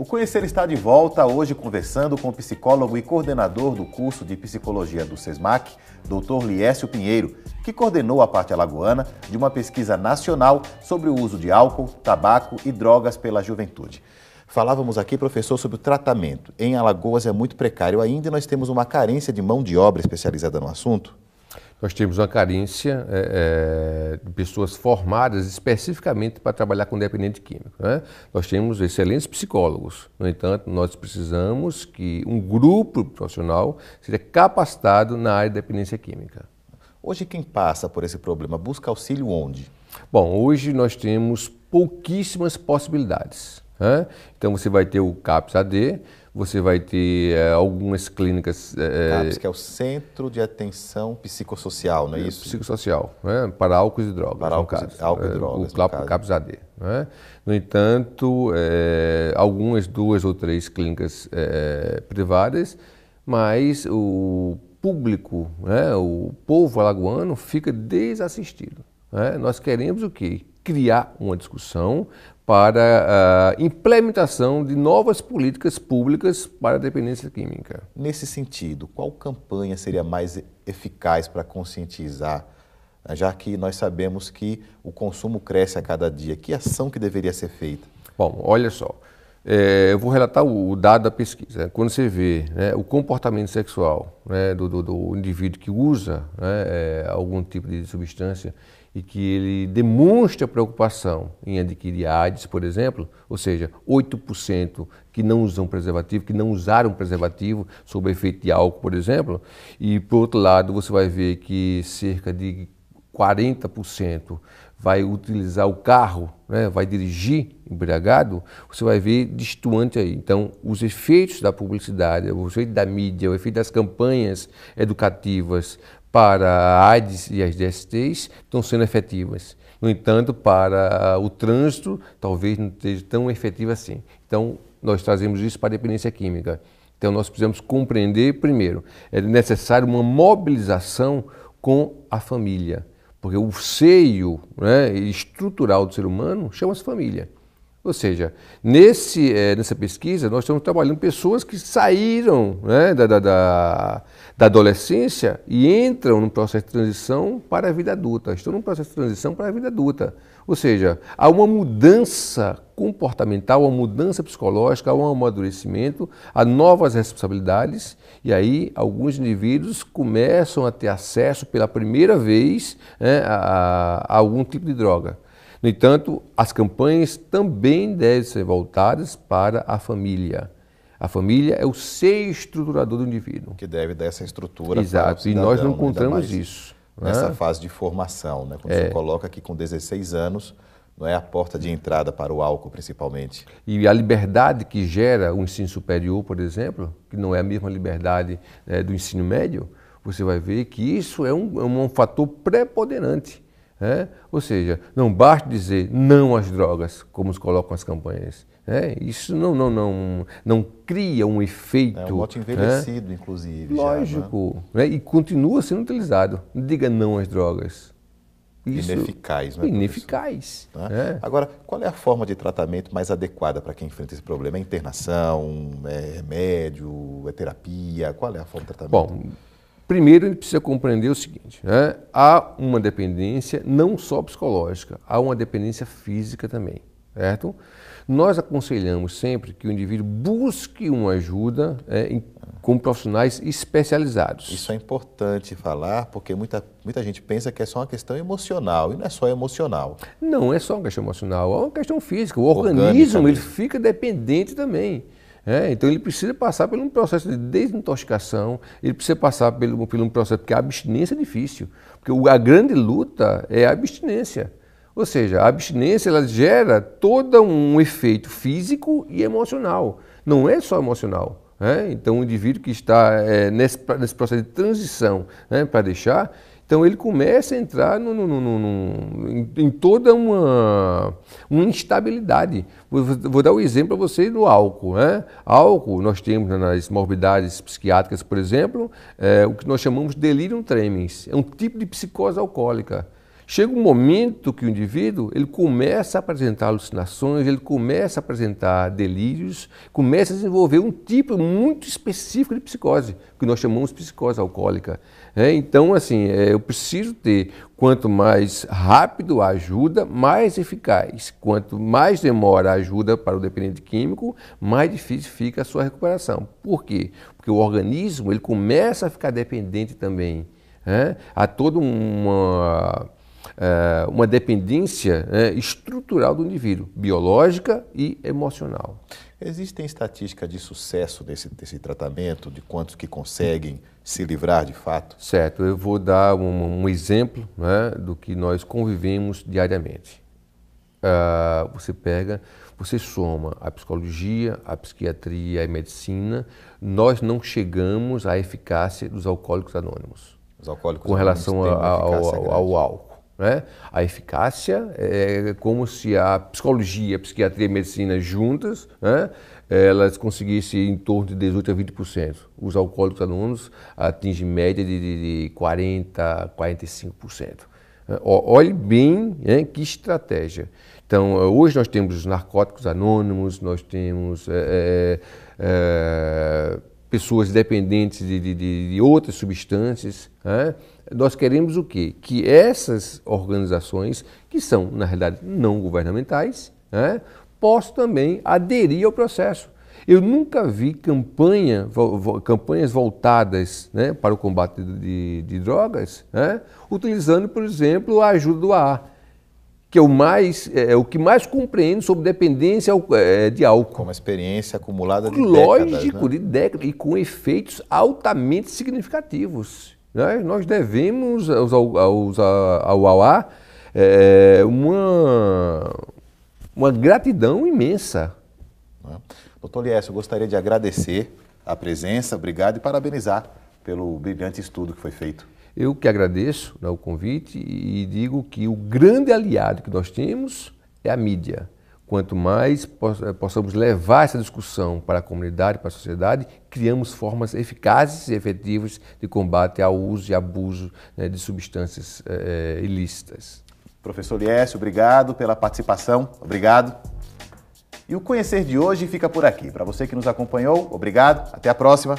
O Conhecer está de volta hoje conversando com o psicólogo e coordenador do curso de psicologia do SESMAC, Dr. Liécio Pinheiro, que coordenou a parte alagoana de uma pesquisa nacional sobre o uso de álcool, tabaco e drogas pela juventude. Falávamos aqui, professor, sobre o tratamento. Em Alagoas é muito precário ainda e nós temos uma carência de mão de obra especializada no assunto. Nós temos uma carência é, é, de pessoas formadas especificamente para trabalhar com dependente químico. Né? Nós temos excelentes psicólogos, no entanto, nós precisamos que um grupo profissional seja capacitado na área de dependência química. Hoje, quem passa por esse problema busca auxílio onde? Bom, hoje nós temos pouquíssimas possibilidades. Né? Então você vai ter o CAPS AD, você vai ter é, algumas clínicas. É, CAPS, que é o Centro de Atenção Psicossocial, não é, é isso? Psicossocial, né? para álcool e drogas. Para álcool, caso, álcool e né? drogas. O CAPS, CAPS AD. Né? No entanto, é, algumas duas ou três clínicas é, privadas, mas o público, né, o povo alagoano fica desassistido. Né? Nós queremos o quê? Criar uma discussão para a ah, implementação de novas políticas públicas para a dependência química. Nesse sentido, qual campanha seria mais eficaz para conscientizar, né, já que nós sabemos que o consumo cresce a cada dia? Que ação que deveria ser feita? Bom, olha só, é, eu vou relatar o, dado da pesquisa. Quando você vê né, o comportamento sexual né, do, do, do, indivíduo que usa né, é, algum tipo de substância, e que ele demonstra preocupação em adquirir AIDS, por exemplo, ou seja, 8% que não usam preservativo, que não usaram preservativo sob efeito de álcool, por exemplo, e por outro lado você vai ver que cerca de 40% vai utilizar o carro, né, vai dirigir embriagado, você vai ver distoante aí. Então, os efeitos da publicidade, o efeito da mídia, o efeito das campanhas educativas, para a AIDS e as DSTs estão sendo efetivas. No entanto, para o trânsito, talvez não esteja tão efetiva assim. Então, nós trazemos isso para a dependência química. Então, nós precisamos compreender, primeiro, é necessário uma mobilização com a família, porque o seio né, estrutural do ser humano chama-se família. Ou seja, nesse, é, nessa pesquisa nós estamos trabalhando pessoas que saíram né, da, da, da, adolescência e entram num processo de transição para a vida adulta. Estão num processo de transição para a vida adulta. Ou seja, há uma mudança comportamental, uma mudança psicológica, há um amadurecimento, há novas responsabilidades e aí alguns indivíduos começam a ter acesso pela primeira vez né, a, a algum tipo de droga. No entanto, as campanhas também devem ser voltadas para a família. A família é o ser estruturador do indivíduo. Que deve dar essa estrutura. Exato, cidadão, e nós não né? encontramos isso. Né? Nessa né? fase de formação, né? quando é. você coloca aqui com 16 anos, não é a porta de entrada para o álcool, principalmente. E a liberdade que gera o ensino superior, por exemplo, que não é a mesma liberdade eh, do ensino médio, você vai ver que isso é um, é um fator preponderante. É? Ou seja, não basta dizer não às drogas, como os colocam as campanhas. É? Isso não, não, não, não cria um efeito. É um mote é? envelhecido, inclusive. Lógico. Já, né? né? E continua sendo utilizado. Diga não às drogas. Isso, ineficaz, né? Ineficaz. Né? É? Agora, qual é a forma de tratamento mais adequada para quem enfrenta esse problema? É internação? É remédio? É terapia? Qual é a forma de tratamento? Bom, Primeiro, ele precisa compreender o seguinte: né? há uma dependência não só psicológica, há uma dependência física também, certo? Nós aconselhamos sempre que o indivíduo busque uma ajuda é, em, com profissionais especializados. Isso é importante falar, porque muita, muita gente pensa que é só uma questão emocional, e não é só emocional. Não é só uma questão emocional, é uma questão física. O organismo ele fica dependente também. É, então ele precisa passar por um processo de desintoxicação, ele precisa passar por, um processo, porque a abstinência é difícil, porque a grande luta é a abstinência. Ou seja, a abstinência ela gera todo um efeito físico e emocional, não é só emocional. Né? Então o indivíduo que está é, nesse, nesse processo de transição né, para deixar, então ele começa a entrar no, no, no, em, em, toda uma, uma instabilidade. Vou, vou, dar um exemplo para vocês do álcool. Né? Álcool, nós temos nas morbidades psiquiátricas, por exemplo, é, o que nós chamamos de delirium tremens. É um tipo de psicose alcoólica. Chega um momento que o indivíduo ele começa a apresentar alucinações, ele começa a apresentar delírios, começa a desenvolver um tipo muito específico de psicose, que nós chamamos de psicose alcoólica. É, então, assim, é, eu preciso ter quanto mais rápido a ajuda, mais eficaz. Quanto mais demora a ajuda para o dependente químico, mais difícil fica a sua recuperação. Por quê? Porque o organismo ele começa a ficar dependente também. É? toda uma uh, uma dependência né, estrutural do indivíduo, biológica e emocional. Existem estatísticas de sucesso desse, desse tratamento, de quantos que conseguem se livrar de fato? Certo, eu vou dar um, um exemplo né, do que nós convivemos diariamente. Uh, você pega, você soma a psicologia, a psiquiatria e a medicina, nós não chegamos à eficácia dos alcoólicos anônimos. Os alcoólicos com relação ao, ao, ao, álcool. Né? A eficácia é como se a psicologia, a psiquiatria e a medicina juntas, né? elas conseguissem em torno de 18% a 20%. Os alcoólicos alunos atingem média de, de, de 40% a 45%. Olhe bem né, que estratégia. Então, eh, hoje nós temos os narcóticos anônimos, nós temos é, pessoas dependentes de, de, de outras substâncias. Né? Nós queremos o quê? Que essas organizações, que são, na realidade, não governamentais, né? possam também aderir ao processo. Eu nunca vi campanha, campanhas voltadas né, para o combate de, de drogas né, utilizando, por exemplo, a ajuda do AA que é o, mais, é, o que mais compreende sobre dependência é, de álcool. uma experiência acumulada de Lógico, décadas. Né? de décadas e com efeitos altamente significativos. Né? Nós devemos aos, aos, ao AUA é, uma, uma gratidão imensa. Né? Doutor Lies, eu gostaria de agradecer a presença, obrigado e parabenizar pelo brilhante estudo que foi feito. Eu que agradeço né, o convite e digo que o grande aliado que nós temos é a mídia. Quanto mais eh, possamos levar essa discussão para a comunidade, para a sociedade, criamos formas eficazes e efetivas de combate ao uso e abuso né, de substâncias é, ilícitas. Professor Liesse, obrigado pela participação. Obrigado. E o Conhecer de hoje fica por aqui. Para você que nos acompanhou, obrigado. Até a próxima.